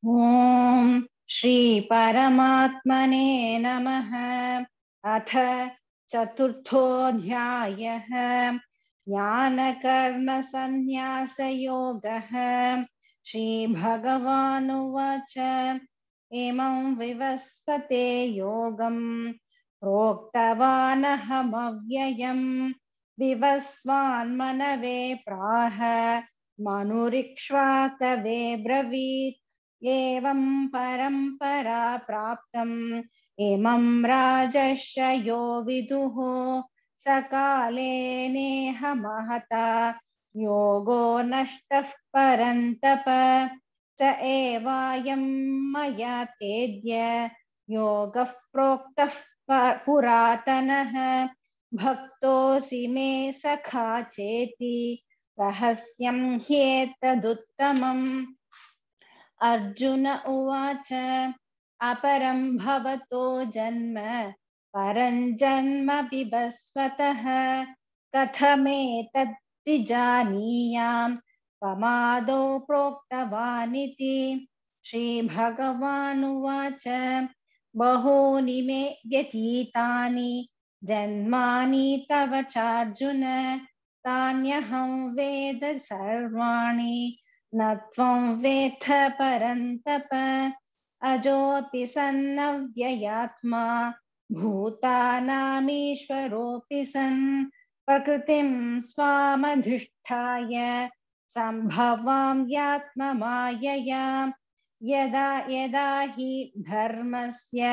श्री परमात्मने नमः अथ चतुर्थोऽध्यायः ज्ञानकर्मसन्न्यासयोगः श्रीभगवानुवाच इमं विवस्पते योगं प्रोक्तवानहमव्ययम् विवस्वान्मनवे प्राह मनुरिक्ष्वाकवे ब्रवीत् एवं परंपरा प्राप्त इमं राजश्रयो विदुः सकाले नेह महता योगो नष्टः परन्तप स एवायं मया तेद्य योगः प्रोक्तः पुरातनः भक्तोऽसि मे सखा चेति रहस्यं ह्येतदुत्तमम् अर्जुन उवाच अपरं भवतो जन्म परं जन्म पिबस्वतः कथमेतद्विजानीयां पमादौ प्रोक्तवानिति श्रीभगवानुवाच बहूनि मे व्यतीतानि जन्मानि तव चार्जुन तान्यहं वेद सर्वाणि न त्वं वेत्थ परन्तप अजोऽपि सन्नव्ययात्मा भूतानामीश्वरोऽपि सन् प्रकृतिं स्वामधिष्ठाय सम्भवां यात्ममायया यदा यदा हि धर्मस्य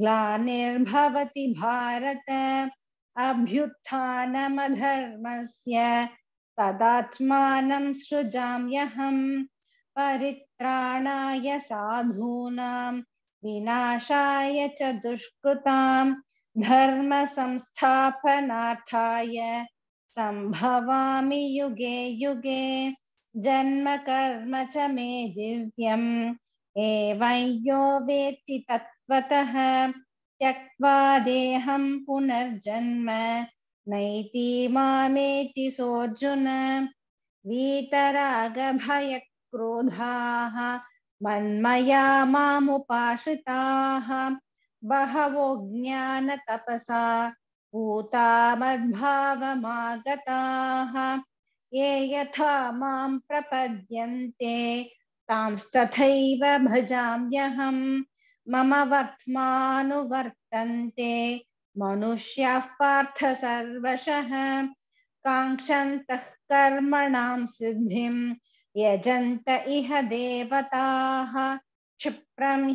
ग्लानिर्भवति भारत अभ्युत्थानमधर्मस्य तदात्मानं हम परित्राणाय साधूनां विनाशाय च दुष्कृतां धर्मसंस्थापनार्थाय संभवामी युगे युगे जन्म कर्म च मे दिव्यम् एवयो यो वेत्ति तत्त्वतः त्यक्त्वा देहं पुनर्जन्म नैति मामेति सोऽर्जुन वीतरागभयक्रोधाः मन्मया मामुपाश्रिताः बहवो ज्ञानतपसा भूता मद्भावमागताः ये यथा मां प्रपद्यन्ते तांस्तथैव भजाम्यहं मम वर्त्मानुवर्तन्ते मनुष्याः पार्थ सर्वशः काङ्क्षन्तः कर्मणां सिद्धिं यजन्त इह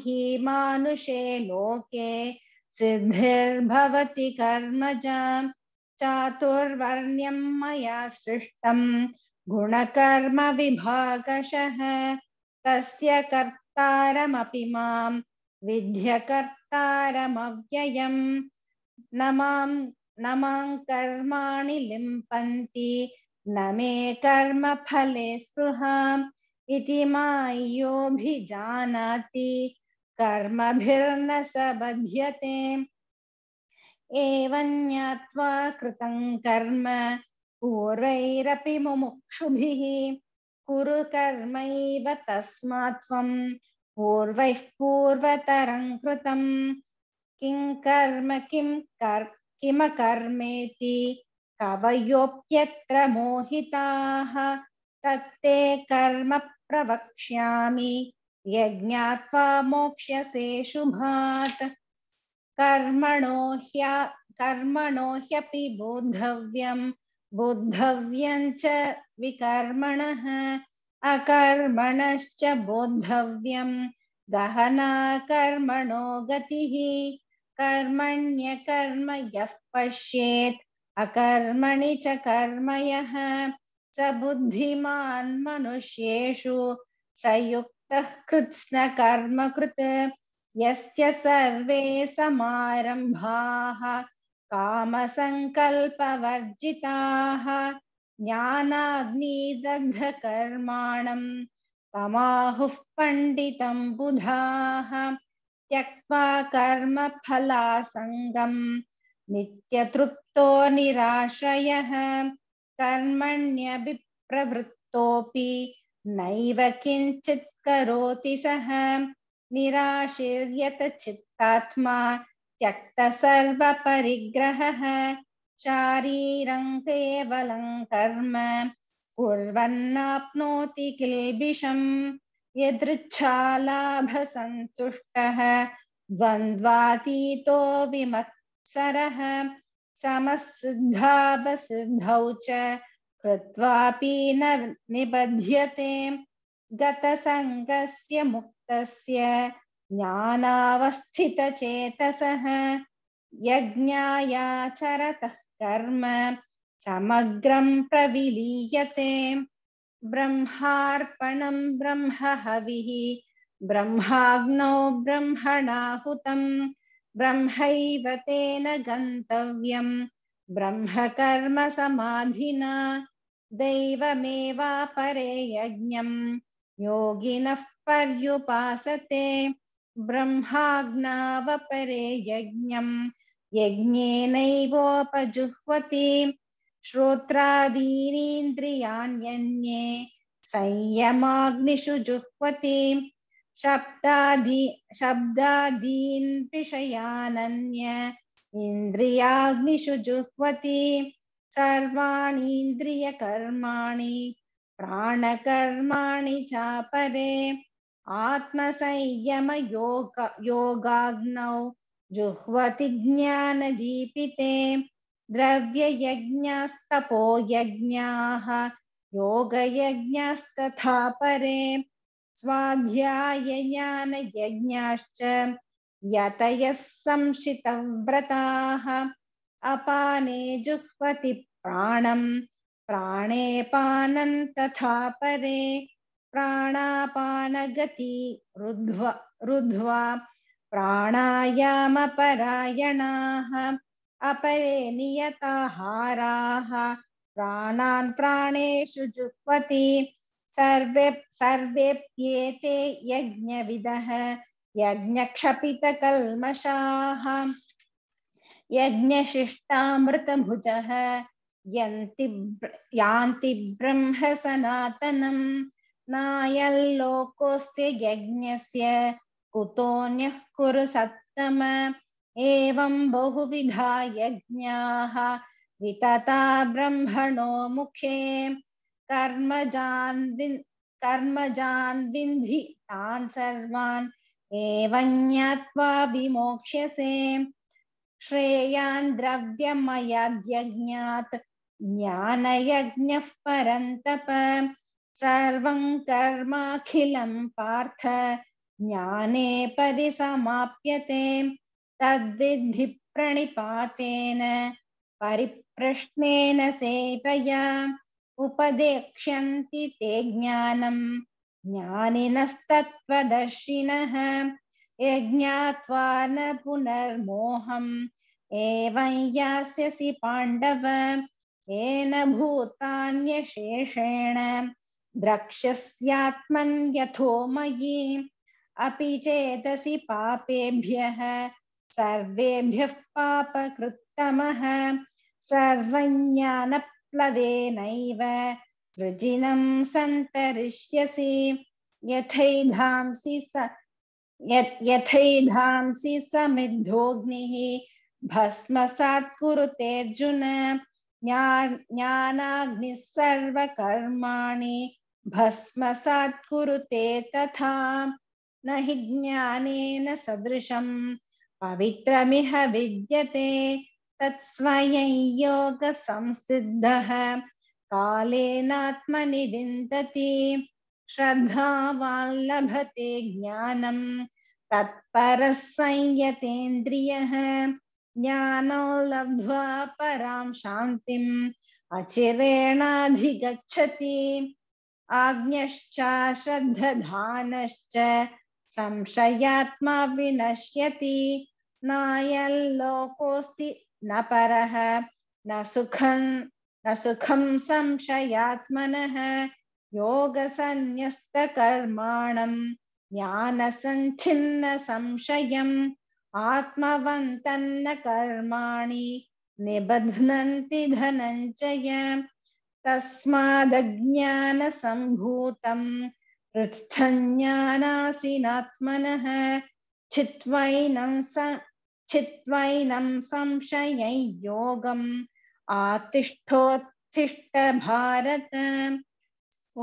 हि लोके सिद्धिर्भवति कर्मज चातुर्वर्ण्यम मया सृष्टं गुणकर्म विभागश तस्य कर्तारमपि न मां न कर्माणि लिम्पन्ति न मे कर्मफले स्पृहाम् इति मायोभिजानाति कर्मभिर्न स बध्यते एवं ज्ञात्वा कृतं कर्म पूर्वैरपि मुमुक्षुभिः कुरु कर्मैव तस्मात् त्वं पूर्वैः पूर्वतरं कृतम् किं कर्म किं कर् कर्मेति कवयोप्यत्र मोहिताः तत्ते कर्म प्रवक्ष्यामि यज्ञात्वा मोक्ष्यसे शुभात् कर्मणो ह्य कर्मणो ह्यपि बोद्धव्यम् बोद्धव्यं च विकर्मणः अकर्मणश्च बोद्धव्यं गहना कर्मणो गतिः कर्मण्यकर्म यः पश्येत् अकर्मणि च कर्म यः स बुद्धिमान् मनुष्येषु स युक्तः कृत्स्न कर्मकृत् यस्य सर्वे समारम्भाः कामसङ्कल्पवर्जिताः ज्ञानाग्निदग्धकर्माणम् तमाहुः पण्डितं बुधाः त्यक्त्वा कर्मफलासङ्गं नित्यतृप्तो निराश्रयः कर्मण्यभिप्रवृत्तोऽपि नैव किञ्चित् करोति सः निराशीर्यतचित्तात्मा त्यक्तसर्वपरिग्रहः शारीरं केवलं कर्म कुर्वन्नाप्नोति किल्बिषम् यदृच्छालाभ यदृच्छालाभसन्तुष्टः द्वन्द्वातीतो विमत्सरः समसिद्धापसिद्धौ च कृत्वापि न निबध्यते गतसङ्गस्य मुक्तस्य ज्ञानावस्थितचेतसः यज्ञायाचरतः कर्म समग्रं प्रविलीयते ब्रह्मार्पणं ब्रह्महविः ब्रह्माग्नौ ब्रह्मणाहुतं ब्रह्मैव तेन गन्तव्यं ब्रह्मकर्मसमाधिना दैवमेवापरे यज्ञं योगिनः पर्युपासते ब्रह्माग्नावपरे यज्ञं यज्ञेनैवोपजुह्वति श्रोत्रादीनीन्द्रियाण्यन्ये संयमाग्निषु जुह्वतीं शब्दादि शब्दादीन् विषयानन्य इन्द्रियाग्निषु जुह्वति सर्वाणीन्द्रियकर्माणि प्राणकर्माणि चापरे आत्मसंयमयोग योगाग्नौ जुह्वति ज्ञानदीपिते द्रव्ययज्ञस्तपो यज्ञाः परे स्वाध्यायज्ञानयज्ञाश्च यतयः संशितव्रताः अपाने जुह्वति प्राणम् प्राणेपानं तथा परे प्राणापानगति रुध्वा रुध्वा प्राणायामपरायणाः अपरे नियताहाराः प्राणान् प्राणेषु जुह्वति सर्वे सर्वेऽप्येते यज्ञविदः यज्ञक्षपितकल्मषाः यज्ञशिष्टामृतभुजः यन्ति यान्ति ब्रह्मसनातनं नायल्लोकोऽस्ति यज्ञस्य कुतोऽन्यः कुरु सत्तम एवं बहुविधा यज्ञाः वितता ब्रह्मणो मुखे कर्मजान् विन् कर्मजान् विन्धि तान् सर्वान् एवं ज्ञात्वा विमोक्ष्यसे श्रेयान् ज्ञानयज्ञः परन्तप सर्वं कर्माखिलं पार्थ ज्ञाने परिसमाप्यते तद्विद्धि प्रणिपातेन परिप्रश्नेन सेवया उपदेक्ष्यन्ति ते ज्ञानम् ज्ञानिनस्तत्त्वदर्शिनः ये ज्ञात्वा न पुनर्मोहम् एवं यास्यसि पाण्डव येन भूतान्यशेषेण द्रक्ष्यस्यात्मन्यथो मयि अपि चेतसि पापेभ्यः सर्वेभ्य सर्वेभ्यः सर्वज्ञान सर्वज्ञानप्लवेनैव वृजिनं सन्तरिष्यसि यथैधांसि स यथैधांसि समिद्धोऽग्निः भस्मसात् अर्जुन ज्ञानाग्निः सर्वकर्माणि भस्मसात् कुरुते तथा न हि ज्ञानेन सदृशम् पवित्रमिह विद्यते तत्स्वयं योगसंसिद्धः कालेनात्मनि विन्दति श्रद्धावाल्लभते ज्ञानं तत्परः संयतेन्द्रियः ज्ञानो लब्ध्वा परां शान्तिम् अचिरेणाधिगच्छति आज्ञश्च श्रद्धधानश्च संशयात्मा विनश्यति नायल्लोकोऽस्ति न परः न सुखं न सुखं संशयात्मनः योगसन्न्यस्तकर्माणं ज्ञानसञ्छिन्नसंशयम् आत्मवन्तन्न कर्माणि निबध्नन्ति धनञ्जय तस्मादज्ञानसम्भूतम् हृत्स्थन्यानासिनात्मनः चित्वैनं स चित्वैनं संशयै योगम् आतिष्ठोत्तिष्ठ भारत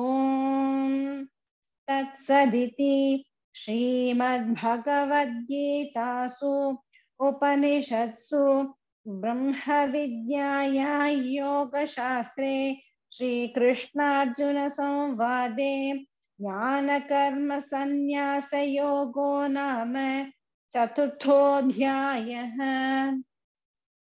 ॐ तत्सदिति श्रीमद्भगवद्गीतासु उपनिषत्सु ब्रह्मविद्याया योगशास्त्रे श्रीकृष्णार्जुनसंवादे ज्ञानकर्मसन्न्यासयोगो नाम चतुर्थोऽध्यायः